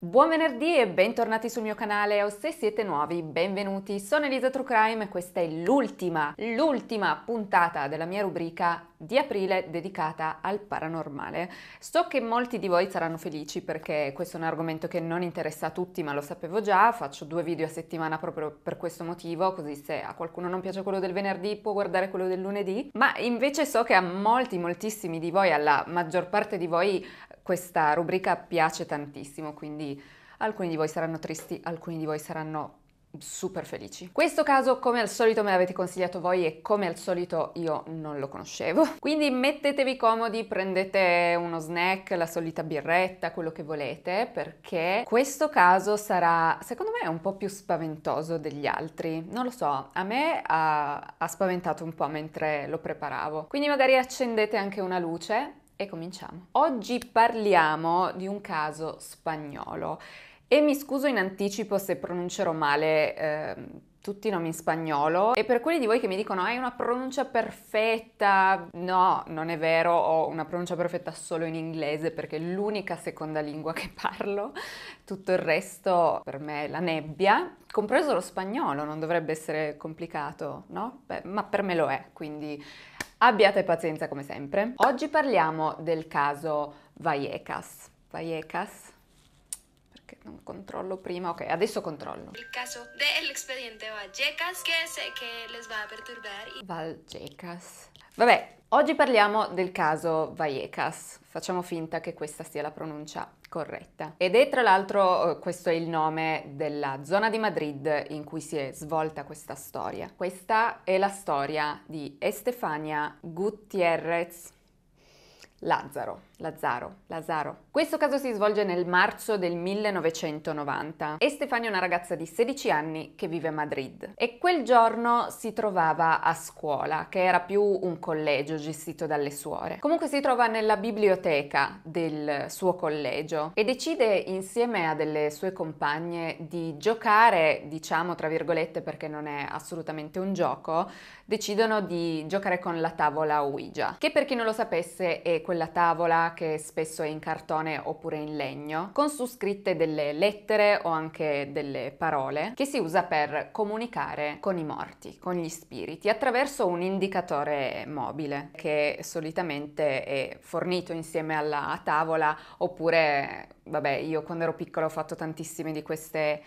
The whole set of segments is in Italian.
Buon venerdì e bentornati sul mio canale o se siete nuovi benvenuti. Sono Elisa True Crime e questa è l'ultima, l'ultima puntata della mia rubrica di aprile dedicata al paranormale. So che molti di voi saranno felici perché questo è un argomento che non interessa a tutti ma lo sapevo già, faccio due video a settimana proprio per questo motivo, così se a qualcuno non piace quello del venerdì può guardare quello del lunedì, ma invece so che a molti, moltissimi di voi, alla maggior parte di voi questa rubrica piace tantissimo, quindi alcuni di voi saranno tristi, alcuni di voi saranno super felici. Questo caso come al solito me l'avete consigliato voi e come al solito io non lo conoscevo. Quindi mettetevi comodi, prendete uno snack, la solita birretta, quello che volete, perché questo caso sarà secondo me un po' più spaventoso degli altri. Non lo so, a me ha, ha spaventato un po' mentre lo preparavo. Quindi magari accendete anche una luce e cominciamo. Oggi parliamo di un caso spagnolo e mi scuso in anticipo se pronuncerò male eh, tutti i nomi in spagnolo e per quelli di voi che mi dicono hai una pronuncia perfetta, no, non è vero, ho una pronuncia perfetta solo in inglese perché è l'unica seconda lingua che parlo, tutto il resto per me è la nebbia, compreso lo spagnolo, non dovrebbe essere complicato, no? Beh, ma per me lo è, quindi Abbiate pazienza come sempre. Oggi parliamo del caso Vallecas. Vallecas? Perché non controllo prima. Ok, adesso controllo. Il caso dell'expediente Vallecas che se che les va a perturbare. Vallecas. Vabbè, Oggi parliamo del caso Vallecas, facciamo finta che questa sia la pronuncia corretta. Ed è tra l'altro eh, questo è il nome della zona di Madrid in cui si è svolta questa storia. Questa è la storia di Estefania Gutiérrez Lazzaro, Lazzaro, Lazzaro. Questo caso si svolge nel marzo del 1990 e Stefania è una ragazza di 16 anni che vive a Madrid e quel giorno si trovava a scuola, che era più un collegio gestito dalle suore. Comunque si trova nella biblioteca del suo collegio e decide insieme a delle sue compagne di giocare, diciamo tra virgolette perché non è assolutamente un gioco, decidono di giocare con la tavola Ouija, che per chi non lo sapesse è quella tavola che spesso è in cartone oppure in legno, con su scritte delle lettere o anche delle parole che si usa per comunicare con i morti, con gli spiriti, attraverso un indicatore mobile che solitamente è fornito insieme alla tavola oppure, vabbè, io quando ero piccola ho fatto tantissime di queste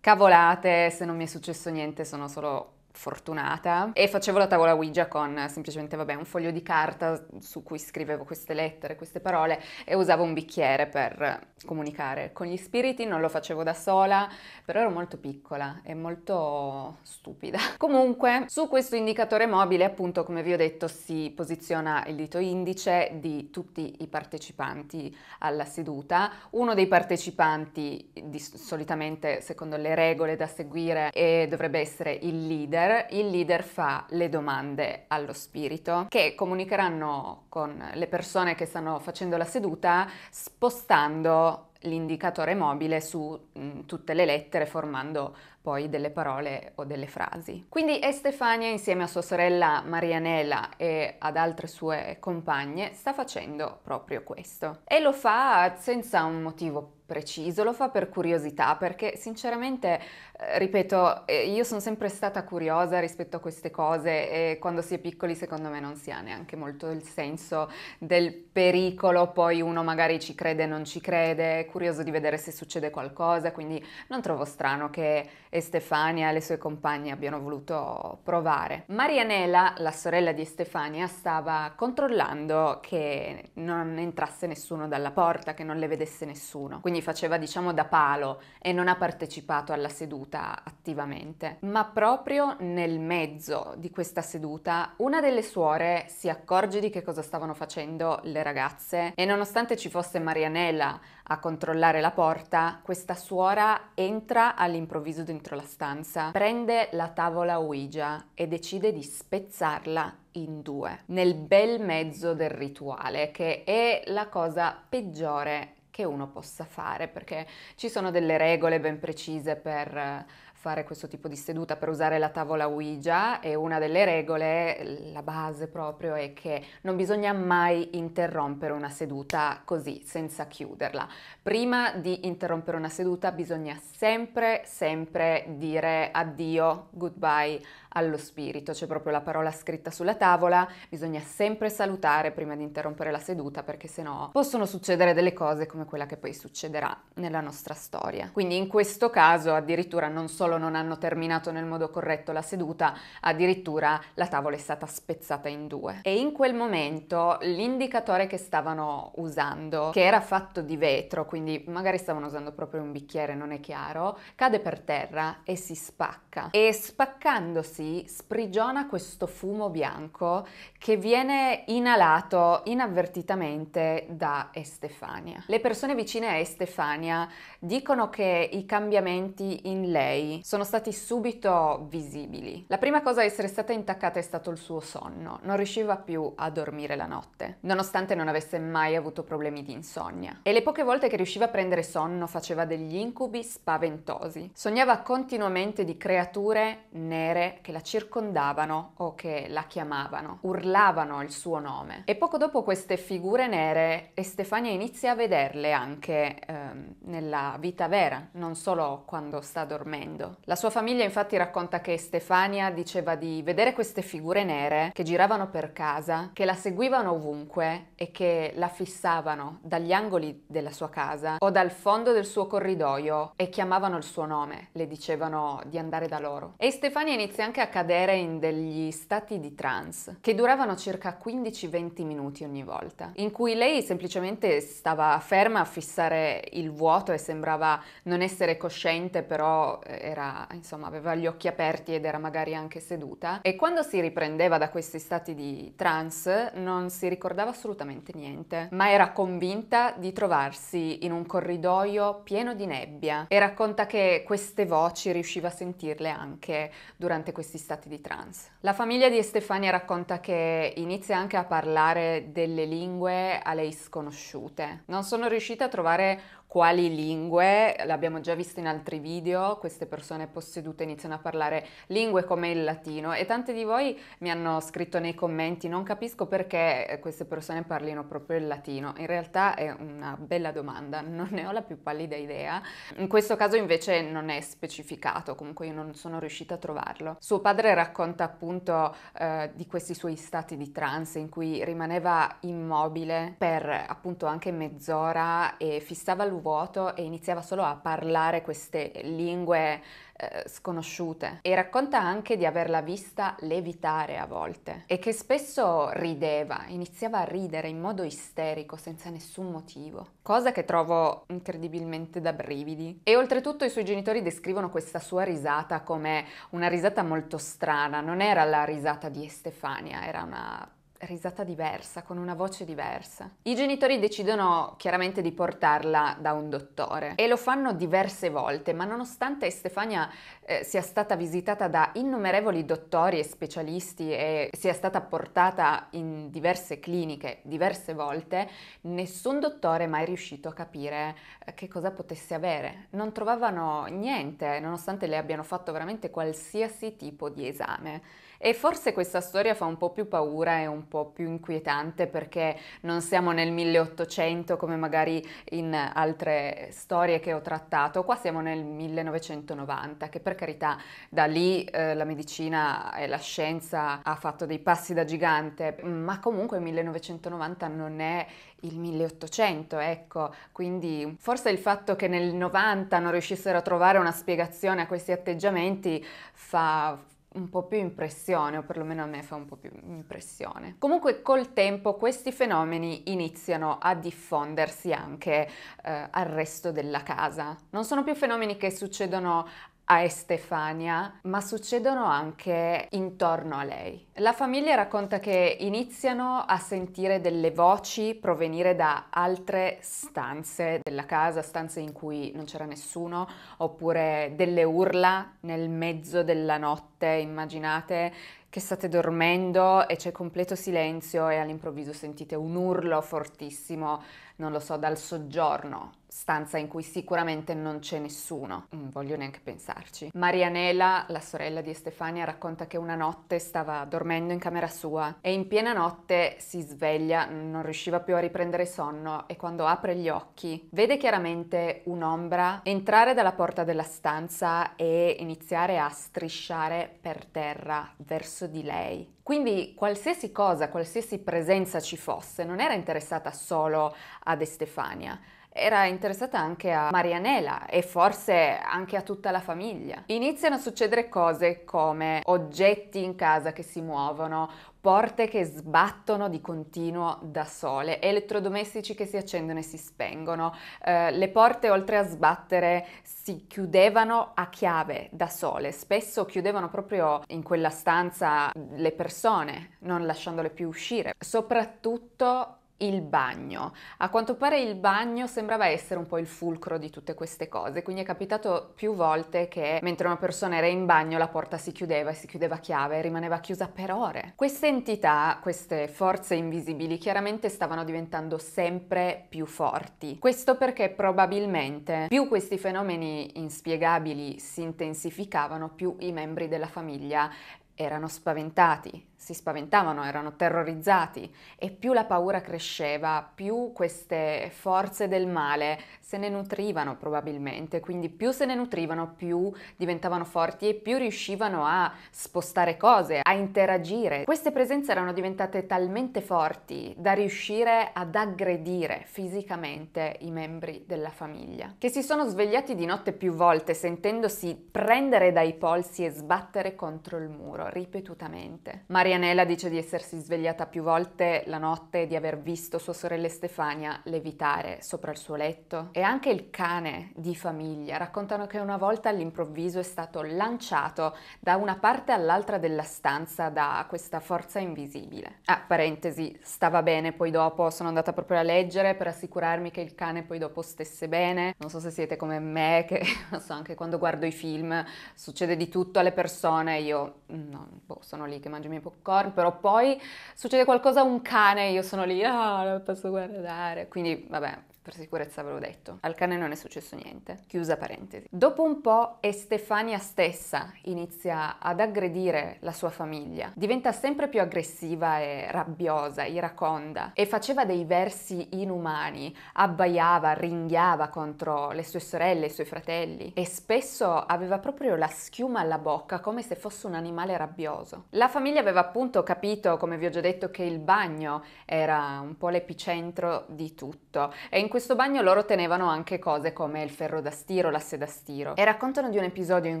cavolate, se non mi è successo niente sono solo fortunata e facevo la tavola Ouija con semplicemente vabbè, un foglio di carta su cui scrivevo queste lettere, queste parole e usavo un bicchiere per comunicare con gli spiriti, non lo facevo da sola, però ero molto piccola e molto stupida. Comunque su questo indicatore mobile appunto come vi ho detto si posiziona il dito indice di tutti i partecipanti alla seduta, uno dei partecipanti di, solitamente secondo le regole da seguire e eh, dovrebbe essere il leader leader, il leader fa le domande allo spirito che comunicheranno con le persone che stanno facendo la seduta spostando l'indicatore mobile su mh, mm, tutte le lettere formando poi delle parole o delle frasi. Quindi Estefania insieme a sua sorella Marianela e ad altre sue compagne sta facendo proprio questo e lo fa senza un motivo preciso, lo fa per curiosità, perché sinceramente, eh, ripeto, eh, io sono sempre stata curiosa rispetto a queste cose e quando si è piccoli secondo me non si ha neanche molto il senso del pericolo, poi uno magari ci crede o non ci crede, è curioso di vedere se succede qualcosa, quindi non trovo strano che Estefania e le sue compagne abbiano voluto provare. Marianela, la sorella di Estefania, stava controllando che non entrasse nessuno dalla porta, che non le vedesse nessuno. Quindi quindi faceva diciamo da palo e non ha partecipato alla seduta attivamente. Ma proprio nel mezzo di questa seduta una delle suore si accorge di che cosa stavano facendo le ragazze e nonostante ci fosse Marianella a controllare la porta, questa suora entra all'improvviso dentro la stanza, prende la tavola Ouija e decide di spezzarla in due, nel bel mezzo del rituale, che è la cosa peggiore che uno possa fare, perché ci sono delle regole ben precise per eh, fare questo tipo di seduta, per usare la tavola Ouija e una delle regole, la base proprio, è che non bisogna mai interrompere una seduta così, senza chiuderla. Prima di interrompere una seduta bisogna sempre, sempre dire addio, goodbye allo spirito, c'è proprio la parola scritta sulla tavola, bisogna sempre salutare prima di interrompere la seduta perché sennò possono succedere delle cose come quella che poi succederà nella nostra storia. Quindi in questo caso addirittura non solo non hanno terminato nel modo corretto la seduta, addirittura la tavola è stata spezzata in due. E in quel momento l'indicatore che stavano usando, che era fatto di vetro, quindi magari stavano usando proprio un bicchiere, non è chiaro, cade per terra e si spacca. E spaccandosi infatti sprigiona questo fumo bianco che viene inalato inavvertitamente da Estefania. Le persone vicine a Estefania dicono che i cambiamenti in lei sono stati subito visibili. La prima cosa a essere stata intaccata è stato il suo sonno, non riusciva più a dormire la notte, nonostante non avesse mai avuto problemi di insonnia. E le poche volte che riusciva a prendere sonno faceva degli incubi spaventosi. Sognava continuamente di creature nere che la la circondavano o che la chiamavano, urlavano il suo nome. E poco dopo queste figure nere Estefania inizia a vederle anche ehm, nella vita vera, non solo quando sta dormendo. La sua famiglia infatti racconta che Estefania diceva di vedere queste figure nere che giravano per casa, che la seguivano ovunque e che la fissavano dagli angoli della sua casa o dal fondo del suo corridoio e chiamavano il suo nome, le dicevano di andare da loro. E Stefania inizia anche anche a cadere in degli stati di trance che duravano circa 15-20 minuti ogni volta, in cui lei semplicemente stava ferma a fissare il vuoto e sembrava non essere cosciente, però eh, era, insomma, aveva gli occhi aperti ed era magari anche seduta. E quando si riprendeva da questi stati di trance non si ricordava assolutamente niente, ma era convinta di trovarsi in un corridoio pieno di nebbia e racconta che queste voci riusciva a sentirle anche durante questi questi stati di trans. La famiglia di Stefania racconta che inizia anche a parlare delle lingue a lei sconosciute. Non sono riuscita a trovare quali lingue, l'abbiamo già visto in altri video, queste persone possedute iniziano a parlare lingue come il latino e tante di voi mi hanno scritto nei commenti non capisco perché queste persone parlino proprio il latino, in realtà è una bella domanda, non ne ho la più pallida idea, in questo caso invece non è specificato, comunque io non sono riuscita a trovarlo. Suo padre racconta appunto eh, di questi suoi stati di trance in cui rimaneva immobile per appunto anche mezz'ora e fissava l'uomo lu vuoto e iniziava solo a parlare queste lingue eh, sconosciute e racconta anche di averla vista levitare a volte e che spesso rideva, iniziava a ridere in modo isterico senza nessun motivo, cosa che trovo incredibilmente da brividi. E oltretutto i suoi genitori descrivono questa sua risata come una risata molto strana, non era la risata di Estefania, era una risata diversa, con una voce diversa. I genitori decidono chiaramente di portarla da un dottore e lo fanno diverse volte, ma nonostante Stefania eh, sia stata visitata da innumerevoli dottori e specialisti e sia stata portata in diverse cliniche diverse volte, nessun dottore è mai riuscito a capire eh, che cosa potesse avere. Non trovavano niente, nonostante le abbiano fatto veramente qualsiasi tipo di esame. E forse questa storia fa un po' più paura e un po' più inquietante perché non siamo nel 1800 come magari in altre storie che ho trattato, qua siamo nel 1990 che per carità da lì eh, la medicina e la scienza ha fatto dei passi da gigante, ma comunque 1990 non è il 1800, ecco, quindi forse il fatto che nel 90 non riuscissero a trovare una spiegazione a questi atteggiamenti fa un po' più impressione, o perlomeno a me fa un po' più impressione. Comunque col tempo questi fenomeni iniziano a diffondersi anche eh, al resto della casa. Non sono più fenomeni che succedono a Estefania, ma succedono anche intorno a lei. La famiglia racconta che iniziano a sentire delle voci provenire da altre stanze della casa, stanze in cui non c'era nessuno, oppure delle urla nel mezzo della notte, immaginate che state dormendo e c'è completo silenzio e all'improvviso sentite un urlo fortissimo, non lo so, dal soggiorno stanza in cui sicuramente non c'è nessuno. Non mm, voglio neanche pensarci. Marianela, la sorella di Stefania, racconta che una notte stava dormendo in camera sua e in piena notte si sveglia, non riusciva più a riprendere sonno e quando apre gli occhi vede chiaramente un'ombra entrare dalla porta della stanza e iniziare a strisciare per terra verso di lei. Quindi qualsiasi cosa, qualsiasi presenza ci fosse, non era interessata solo ad Estefania, era interessata anche a Marianela e forse anche a tutta la famiglia. Iniziano a succedere cose come oggetti in casa che si muovono, porte che sbattono di continuo da sole, elettrodomestici che si accendono e si spengono. Eh, le porte oltre a sbattere si chiudevano a chiave da sole, spesso chiudevano proprio in quella stanza le persone, non lasciandole più uscire. Soprattutto il bagno. A quanto pare il bagno sembrava essere un po' il fulcro di tutte queste cose, quindi è capitato più volte che mentre una persona era in bagno la porta si chiudeva e si chiudeva a chiave e rimaneva chiusa per ore. Queste entità, queste forze invisibili chiaramente stavano diventando sempre più forti. Questo perché probabilmente più questi fenomeni inspiegabili si intensificavano, più i membri della famiglia erano spaventati, si spaventavano, erano terrorizzati e più la paura cresceva, più queste forze del male se ne nutrivano probabilmente, quindi più se ne nutrivano, più diventavano forti e più riuscivano a spostare cose, a interagire. Queste presenze erano diventate talmente forti da riuscire ad aggredire fisicamente i membri della famiglia, che si sono svegliati di notte più volte sentendosi prendere dai polsi e sbattere contro il muro ripetutamente. Ma Marianella dice di essersi svegliata più volte la notte e di aver visto sua sorella Stefania levitare sopra il suo letto. E anche il cane di famiglia raccontano che una volta all'improvviso è stato lanciato da una parte all'altra della stanza da questa forza invisibile. Ah, parentesi, stava bene, poi dopo sono andata proprio a leggere per assicurarmi che il cane poi dopo stesse bene. Non so se siete come me, che non so, anche quando guardo i film succede di tutto alle persone, io mm, no, boh, sono lì che mangio i miei popcorn, però poi succede qualcosa a un cane e io sono lì, ah, oh, non posso guardare. Quindi, vabbè, per sicurezza ve l'ho detto. Al cane non è successo niente. Chiusa parentesi. Dopo un po' Estefania stessa inizia ad aggredire la sua famiglia. Diventa sempre più aggressiva e rabbiosa, iraconda e faceva dei versi inumani, abbaiava, ringhiava contro le sue sorelle, i suoi fratelli e spesso aveva proprio la schiuma alla bocca come se fosse un animale rabbioso. La famiglia aveva appunto capito, come vi ho già detto, che il bagno era un po' l'epicentro di tutto e in questo bagno loro tenevano anche cose come il ferro da stiro, l'asse da stiro. E raccontano di un episodio in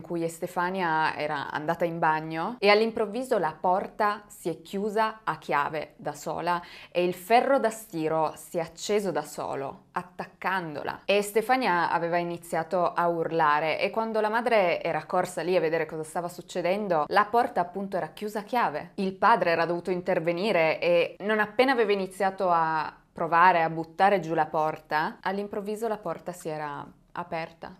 cui Estefania era andata in bagno e all'improvviso la porta si è chiusa a chiave da sola e il ferro da stiro si è acceso da solo, attaccandola. E Stefania aveva iniziato a urlare e quando la madre era corsa lì a vedere cosa stava succedendo, la porta appunto era chiusa a chiave. Il padre era dovuto intervenire e non appena aveva iniziato a provare a buttare giù la porta, all'improvviso la porta si era aperta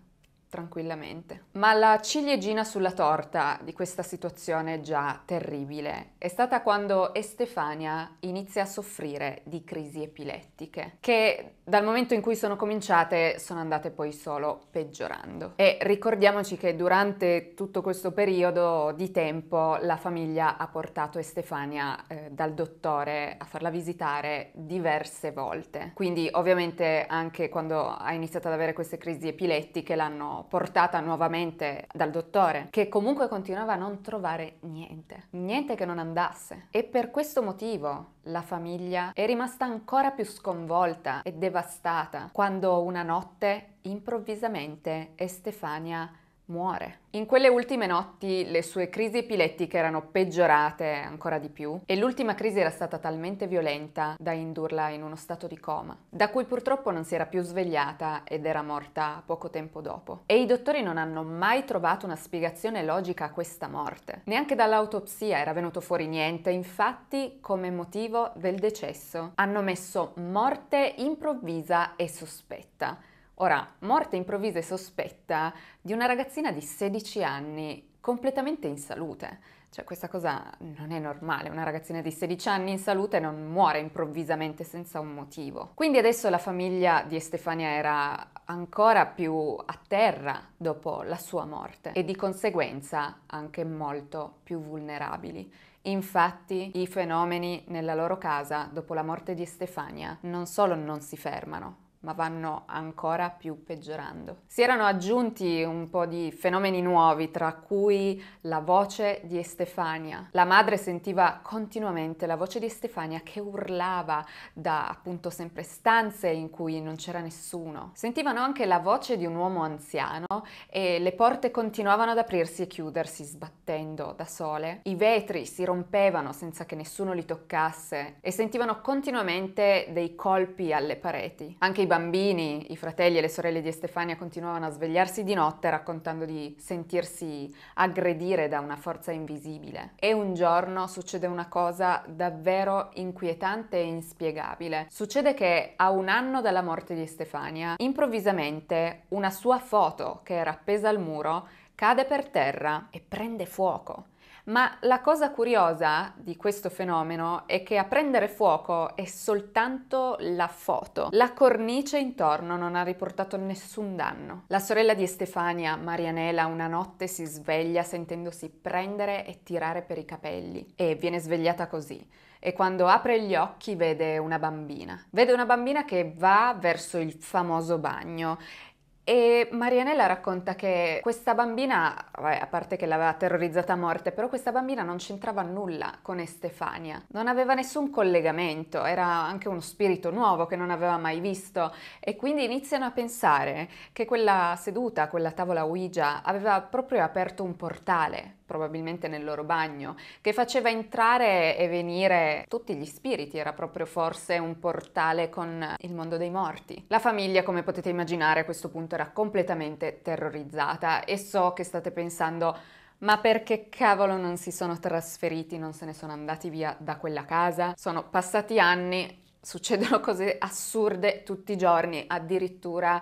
tranquillamente. Ma la ciliegina sulla torta di questa situazione già terribile è stata quando Estefania inizia a soffrire di crisi epilettiche, che dal momento in cui sono cominciate sono andate poi solo peggiorando. E ricordiamoci che durante tutto questo periodo di tempo la famiglia ha portato Estefania eh, dal dottore a farla visitare diverse volte. Quindi ovviamente anche quando ha iniziato ad avere queste crisi epilettiche l'hanno portata nuovamente dal dottore, che comunque continuava a non trovare niente, niente che non andasse. E per questo motivo la famiglia è rimasta ancora più sconvolta e devastata devastata quando una notte improvvisamente Estefania muore. In quelle ultime notti le sue crisi epilettiche erano peggiorate ancora di più e l'ultima crisi era stata talmente violenta da indurla in uno stato di coma, da cui purtroppo non si era più svegliata ed era morta poco tempo dopo. E i dottori non hanno mai trovato una spiegazione logica a questa morte. Neanche dall'autopsia era venuto fuori niente, infatti come motivo del decesso hanno messo morte improvvisa e sospetta Ora, morte improvvisa e sospetta di una ragazzina di 16 anni completamente in salute. Cioè questa cosa non è normale, una ragazzina di 16 anni in salute non muore improvvisamente senza un motivo. Quindi adesso la famiglia di Estefania era ancora più a terra dopo la sua morte e di conseguenza anche molto più vulnerabili. Infatti i fenomeni nella loro casa dopo la morte di Stefania non solo non si fermano, ma vanno ancora più peggiorando. Si erano aggiunti un po' di fenomeni nuovi, tra cui la voce di Estefania. La madre sentiva continuamente la voce di Estefania che urlava da appunto sempre stanze in cui non c'era nessuno. Sentivano anche la voce di un uomo anziano e le porte continuavano ad aprirsi e chiudersi sbattendo da sole. I vetri si rompevano senza che nessuno li toccasse e sentivano continuamente dei colpi alle pareti. Anche i i bambini, i fratelli e le sorelle di Estefania continuavano a svegliarsi di notte raccontando di sentirsi aggredire da una forza invisibile. E un giorno succede una cosa davvero inquietante e inspiegabile. Succede che a un anno dalla morte di Estefania, improvvisamente una sua foto che era appesa al muro cade per terra e prende fuoco. Ma la cosa curiosa di questo fenomeno è che a prendere fuoco è soltanto la foto. La cornice intorno non ha riportato nessun danno. La sorella di Stefania, Marianela, una notte si sveglia sentendosi prendere e tirare per i capelli e viene svegliata così e quando apre gli occhi vede una bambina. Vede una bambina che va verso il famoso bagno e Marianella racconta che questa bambina, a parte che l'aveva terrorizzata a morte, però questa bambina non c'entrava nulla con Estefania, non aveva nessun collegamento, era anche uno spirito nuovo che non aveva mai visto e quindi iniziano a pensare che quella seduta, quella tavola Ouija, aveva proprio aperto un portale probabilmente nel loro bagno, che faceva entrare e venire tutti gli spiriti, era proprio forse un portale con il mondo dei morti. La famiglia, come potete immaginare, a questo punto era completamente terrorizzata e so che state pensando ma perché cavolo non si sono trasferiti, non se ne sono andati via da quella casa? Sono passati anni, succedono cose assurde tutti i giorni, addirittura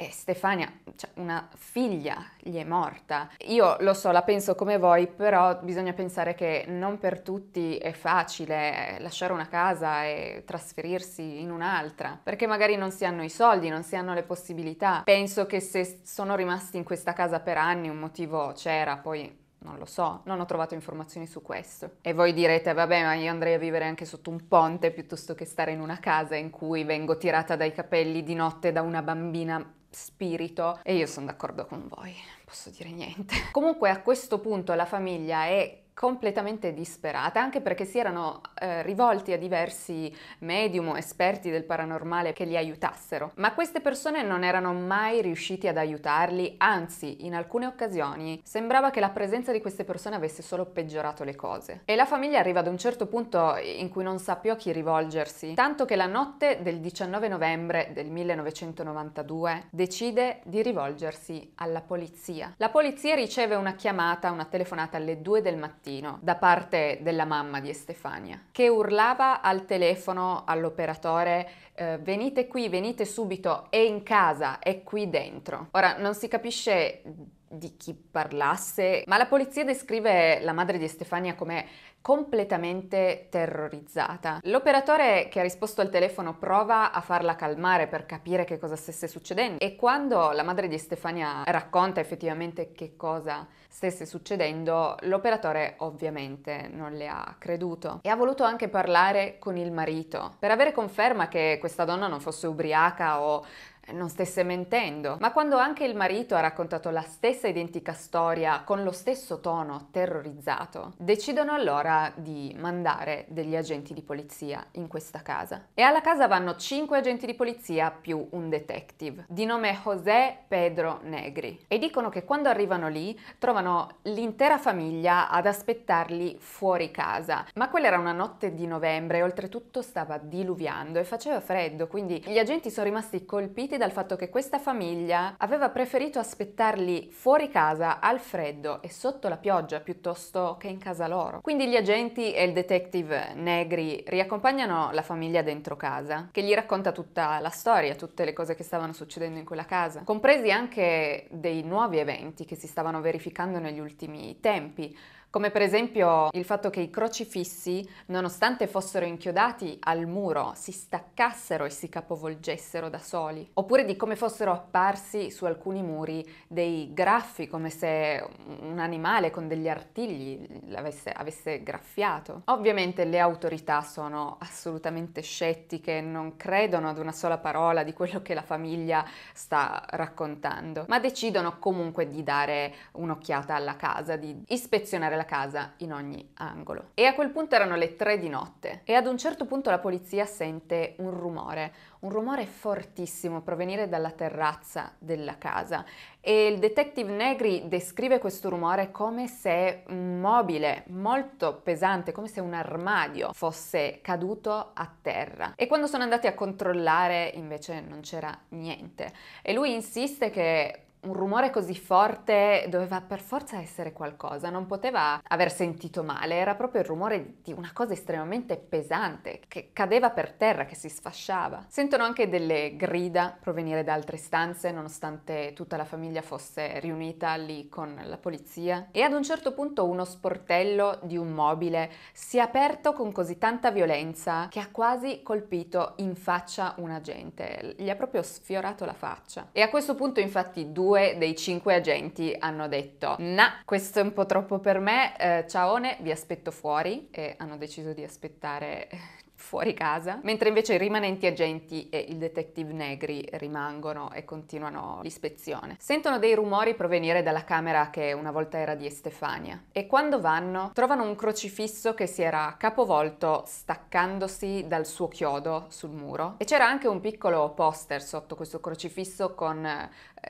e Stefania, cioè una figlia gli è morta. Io lo so, la penso come voi, però bisogna pensare che non per tutti è facile eh, lasciare una casa e trasferirsi in un'altra, perché magari non si hanno i soldi, non si hanno le possibilità. Penso che se sono rimasti in questa casa per anni un motivo c'era, poi non lo so, non ho trovato informazioni su questo. E voi direte, vabbè, ma io andrei a vivere anche sotto un ponte piuttosto che stare in una casa in cui vengo tirata dai capelli di notte da una bambina spirito e io sono d'accordo con voi, non posso dire niente. Comunque a questo punto la famiglia è completamente disperata, anche perché si erano eh, rivolti a diversi medium o esperti del paranormale che li aiutassero, ma queste persone non erano mai riusciti ad aiutarli, anzi, in alcune occasioni sembrava che la presenza di queste persone avesse solo peggiorato le cose. E la famiglia arriva ad un certo punto in cui non sa più a chi rivolgersi, tanto che la notte del 19 novembre del 1992 decide di rivolgersi alla polizia. La polizia riceve una chiamata, una telefonata alle 2 del mattino mattino da parte della mamma di Estefania, che urlava al telefono all'operatore eh, venite qui, venite subito, è in casa, è qui dentro. Ora non si capisce di chi parlasse, ma la polizia descrive la madre di Stefania come completamente terrorizzata. L'operatore che ha risposto al telefono prova a farla calmare per capire che cosa stesse succedendo e quando la madre di Stefania racconta effettivamente che cosa stesse succedendo, l'operatore ovviamente non le ha creduto e ha voluto anche parlare con il marito per avere conferma che questa donna non fosse ubriaca o non stesse mentendo. Ma quando anche il marito ha raccontato la stessa identica storia con lo stesso tono terrorizzato, decidono allora di mandare degli agenti di polizia in questa casa. E alla casa vanno cinque agenti di polizia più un detective di nome José Pedro Negri e dicono che quando arrivano lì trovano l'intera famiglia ad aspettarli fuori casa. Ma quella era una notte di novembre, oltretutto stava diluviando e faceva freddo, quindi gli agenti sono rimasti colpiti dal fatto che questa famiglia aveva preferito aspettarli fuori casa, al freddo e sotto la pioggia piuttosto che in casa loro. Quindi gli agenti e il detective Negri riaccompagnano la famiglia dentro casa, che gli racconta tutta la storia, tutte le cose che stavano succedendo in quella casa, compresi anche dei nuovi eventi che si stavano verificando negli ultimi tempi come per esempio il fatto che i crocifissi, nonostante fossero inchiodati al muro, si staccassero e si capovolgessero da soli, oppure di come fossero apparsi su alcuni muri dei graffi, come se un animale con degli artigli l'avesse, avesse graffiato. Ovviamente le autorità sono assolutamente scettiche, non credono ad una sola parola di quello che la famiglia sta raccontando, ma decidono comunque di dare un'occhiata alla casa, di ispezionare la casa in ogni angolo. E a quel punto erano le tre di notte e ad un certo punto la polizia sente un rumore, un rumore fortissimo provenire dalla terrazza della casa e il detective Negri descrive questo rumore come se un mobile molto pesante, come se un armadio fosse caduto a terra. E quando sono andati a controllare invece non c'era niente e lui insiste che un rumore così forte doveva per forza essere qualcosa, non poteva aver sentito male, era proprio il rumore di una cosa estremamente pesante che cadeva per terra, che si sfasciava. Sentono anche delle grida provenire da altre stanze, nonostante tutta la famiglia fosse riunita lì con la polizia. E ad un certo punto uno sportello di un mobile si è aperto con così tanta violenza che ha quasi colpito in faccia un agente, gli ha proprio sfiorato la faccia. E a questo punto infatti due due dei cinque agenti hanno detto nah, questo è un po' troppo per me, eh, ciaone, vi aspetto fuori e hanno deciso di aspettare fuori casa, mentre invece i rimanenti agenti e il detective Negri rimangono e continuano l'ispezione. Sentono dei rumori provenire dalla camera che una volta era di Estefania e quando vanno trovano un crocifisso che si era capovolto staccandosi dal suo chiodo sul muro e c'era anche un piccolo poster sotto questo crocifisso con eh,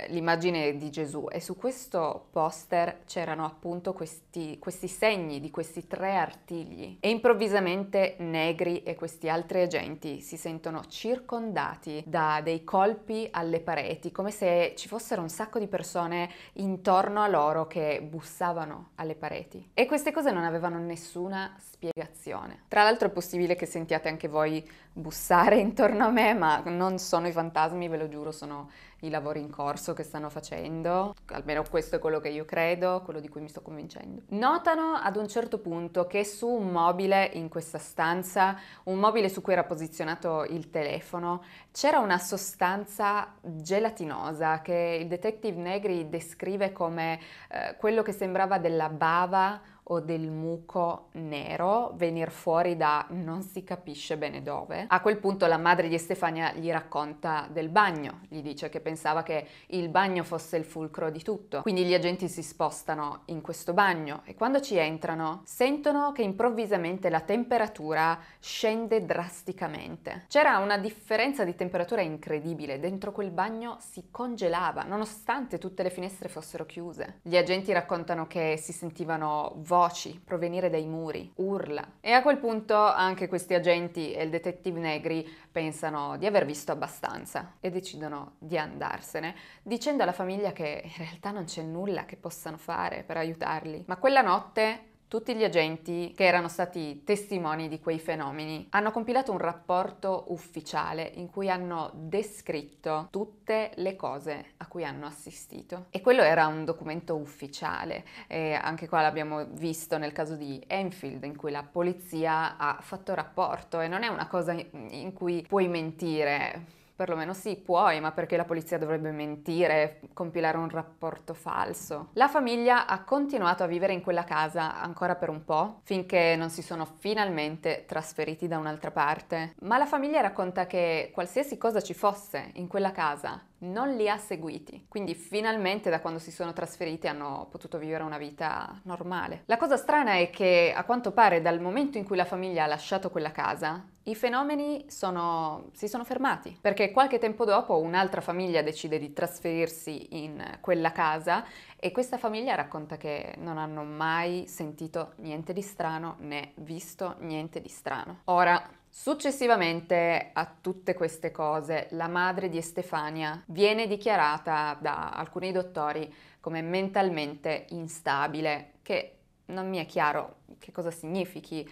l'immagine di Gesù e su questo poster c'erano appunto questi, questi segni di questi tre artigli e improvvisamente Negri e questi altri agenti si sentono circondati da dei colpi alle pareti, come se ci fossero un sacco di persone intorno a loro che bussavano alle pareti. E queste cose non avevano nessuna spiegazione. Tra l'altro è possibile che sentiate anche voi bussare intorno a me, ma non sono i fantasmi, ve lo giuro, sono i lavori in corso che stanno facendo, almeno questo è quello che io credo, quello di cui mi sto convincendo. Notano ad un certo punto che su un mobile in questa stanza, un mobile su cui era posizionato il telefono, c'era una sostanza gelatinosa che il detective Negri descrive come eh, quello che sembrava della bava o del muco nero venir fuori da non si capisce bene dove. A quel punto la madre di Stefania gli racconta del bagno, gli dice che pensava che il bagno fosse il fulcro di tutto. Quindi gli agenti si spostano in questo bagno e quando ci entrano sentono che improvvisamente la temperatura scende drasticamente. C'era una differenza di temperatura incredibile, dentro quel bagno si congelava nonostante tutte le finestre fossero chiuse. Gli agenti raccontano che si sentivano volare voci provenire dai muri, urla. E a quel punto anche questi agenti e il detective Negri pensano di aver visto abbastanza e decidono di andarsene, dicendo alla famiglia che in realtà non c'è nulla che possano fare per aiutarli. Ma quella notte tutti gli agenti che erano stati testimoni di quei fenomeni hanno compilato un rapporto ufficiale in cui hanno descritto tutte le cose a cui hanno assistito. E quello era un documento ufficiale, e anche qua l'abbiamo visto nel caso di Enfield, in cui la polizia ha fatto rapporto e non è una cosa in cui puoi mentire Perlomeno sì, puoi, ma perché la polizia dovrebbe mentire, compilare un rapporto falso? La famiglia ha continuato a vivere in quella casa ancora per un po', finché non si sono finalmente trasferiti da un'altra parte. Ma la famiglia racconta che qualsiasi cosa ci fosse in quella casa, non li ha seguiti. Quindi finalmente da quando si sono trasferiti hanno potuto vivere una vita normale. La cosa strana è che a quanto pare dal momento in cui la famiglia ha lasciato quella casa, i fenomeni sono, si sono fermati perché qualche tempo dopo un'altra famiglia decide di trasferirsi in quella casa e questa famiglia racconta che non hanno mai sentito niente di strano né visto niente di strano. Ora, Successivamente a tutte queste cose, la madre di Estefania viene dichiarata da alcuni dottori come mentalmente instabile, che non mi è chiaro che cosa significhi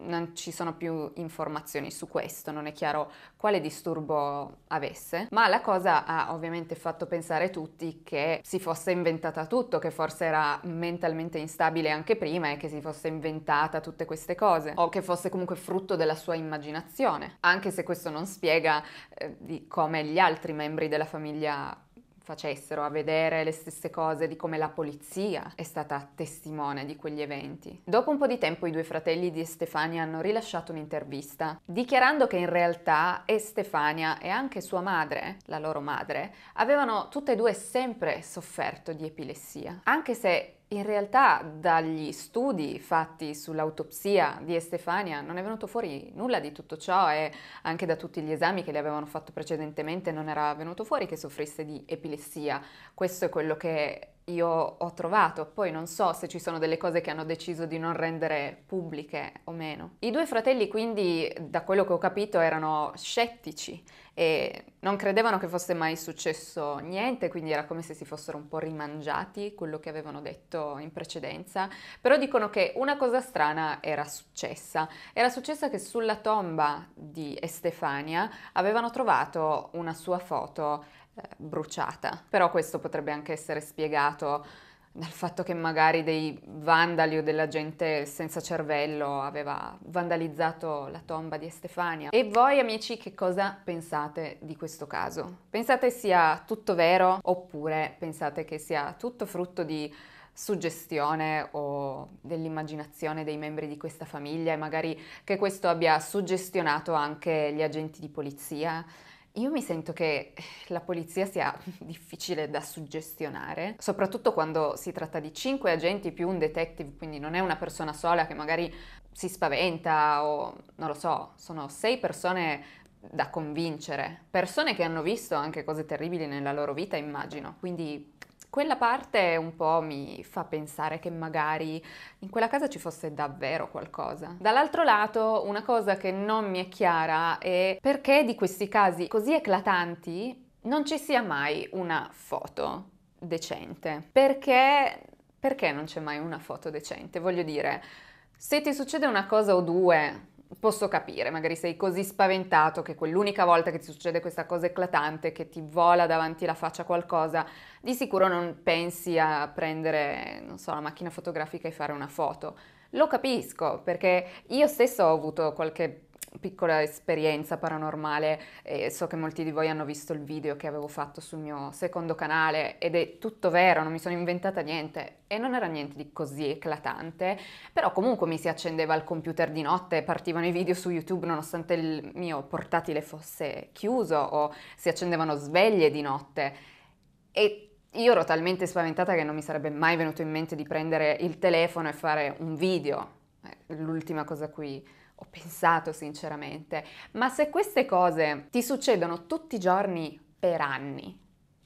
non ci sono più informazioni su questo, non è chiaro quale disturbo avesse, ma la cosa ha ovviamente fatto pensare tutti che si fosse inventata tutto, che forse era mentalmente instabile anche prima e che si fosse inventata tutte queste cose, o che fosse comunque frutto della sua immaginazione, anche se questo non spiega eh, di come gli altri membri della famiglia facessero a vedere le stesse cose di come la polizia è stata testimone di quegli eventi. Dopo un po' di tempo i due fratelli di Stefania hanno rilasciato un'intervista dichiarando che in realtà Stefania e anche sua madre, la loro madre, avevano tutte e due sempre sofferto di epilessia, anche se in realtà dagli studi fatti sull'autopsia di Estefania non è venuto fuori nulla di tutto ciò e anche da tutti gli esami che le avevano fatto precedentemente non era venuto fuori che soffrisse di epilessia. Questo è quello che io ho trovato, poi non so se ci sono delle cose che hanno deciso di non rendere pubbliche o meno. I due fratelli quindi, da quello che ho capito, erano scettici e non credevano che fosse mai successo niente, quindi era come se si fossero un po' rimangiati quello che avevano detto in precedenza, però dicono che una cosa strana era successa. Era successa che sulla tomba di Estefania avevano trovato una sua foto eh, bruciata. Però questo potrebbe anche essere spiegato dal fatto che magari dei vandali o della gente senza cervello aveva vandalizzato la tomba di Estefania. E voi amici che cosa pensate di questo caso? Pensate sia tutto vero oppure pensate che sia tutto frutto di suggestione o dell'immaginazione dei membri di questa famiglia e magari che questo abbia suggestionato anche gli agenti di polizia io mi sento che la polizia sia difficile da suggestionare, soprattutto quando si tratta di cinque agenti più un detective, quindi non è una persona sola che magari si spaventa o non lo so, sono sei persone da convincere, persone che hanno visto anche cose terribili nella loro vita, immagino. Quindi quella parte un po' mi fa pensare che magari in quella casa ci fosse davvero qualcosa. Dall'altro lato, una cosa che non mi è chiara è perché di questi casi così eclatanti non ci sia mai una foto decente. Perché, perché non c'è mai una foto decente? Voglio dire, se ti succede una cosa o due posso capire, magari sei così spaventato che quell'unica volta che ti succede questa cosa eclatante, che ti vola davanti la faccia qualcosa, di sicuro non pensi a prendere, non so, la macchina fotografica e fare una foto. Lo capisco perché io stesso ho avuto qualche piccola esperienza paranormale, eh, so che molti di voi hanno visto il video che avevo fatto sul mio secondo canale ed è tutto vero, non mi sono inventata niente e non era niente di così eclatante, però comunque mi si accendeva il computer di notte, partivano i video su YouTube nonostante il mio portatile fosse chiuso o si accendevano sveglie di notte e io ero talmente spaventata che non mi sarebbe mai venuto in mente di prendere il telefono e fare un video, eh, l'ultima cosa qui. cui ho pensato sinceramente, ma se queste cose ti succedono tutti i giorni per anni,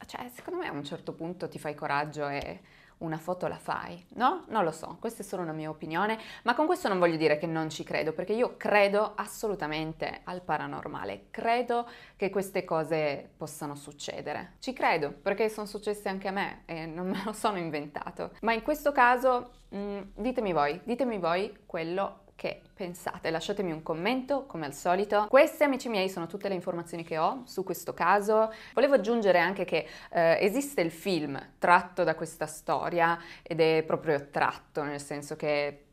cioè secondo me a un certo punto ti fai coraggio e una foto la fai, no? Non lo so, questa è solo una mia opinione, ma con questo non voglio dire che non ci credo, perché io credo assolutamente al paranormale, credo che queste cose possano succedere. Ci credo, perché sono successe anche a me e non me lo sono inventato. Ma in questo caso, mh, mm, ditemi voi, ditemi voi quello che che pensate, lasciatemi un commento come al solito. Queste amici miei sono tutte le informazioni che ho su questo caso. Volevo aggiungere anche che eh, esiste il film tratto da questa storia ed è proprio tratto, nel senso che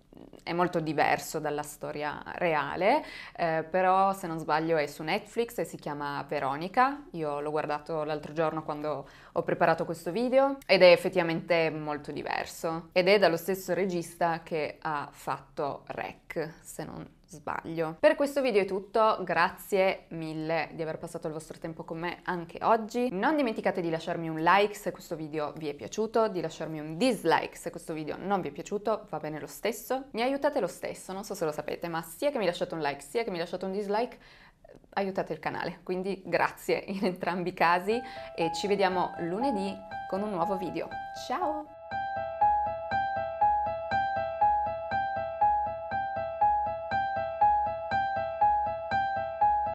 è molto diverso dalla storia reale, eh, però se non sbaglio è su Netflix e si chiama Veronica. Io l'ho guardato l'altro giorno quando ho preparato questo video ed è effettivamente molto diverso ed è dallo stesso regista che ha fatto Rec, se non sbaglio. Per questo video è tutto, grazie mille di aver passato il vostro tempo con me anche oggi. Non dimenticate di lasciarmi un like se questo video vi è piaciuto, di lasciarmi un dislike se questo video non vi è piaciuto, va bene lo stesso. Mi aiutate lo stesso, non so se lo sapete, ma sia che mi lasciate un like sia che mi lasciate un dislike aiutate il canale. Quindi grazie in entrambi i casi e ci vediamo lunedì con un nuovo video. Ciao!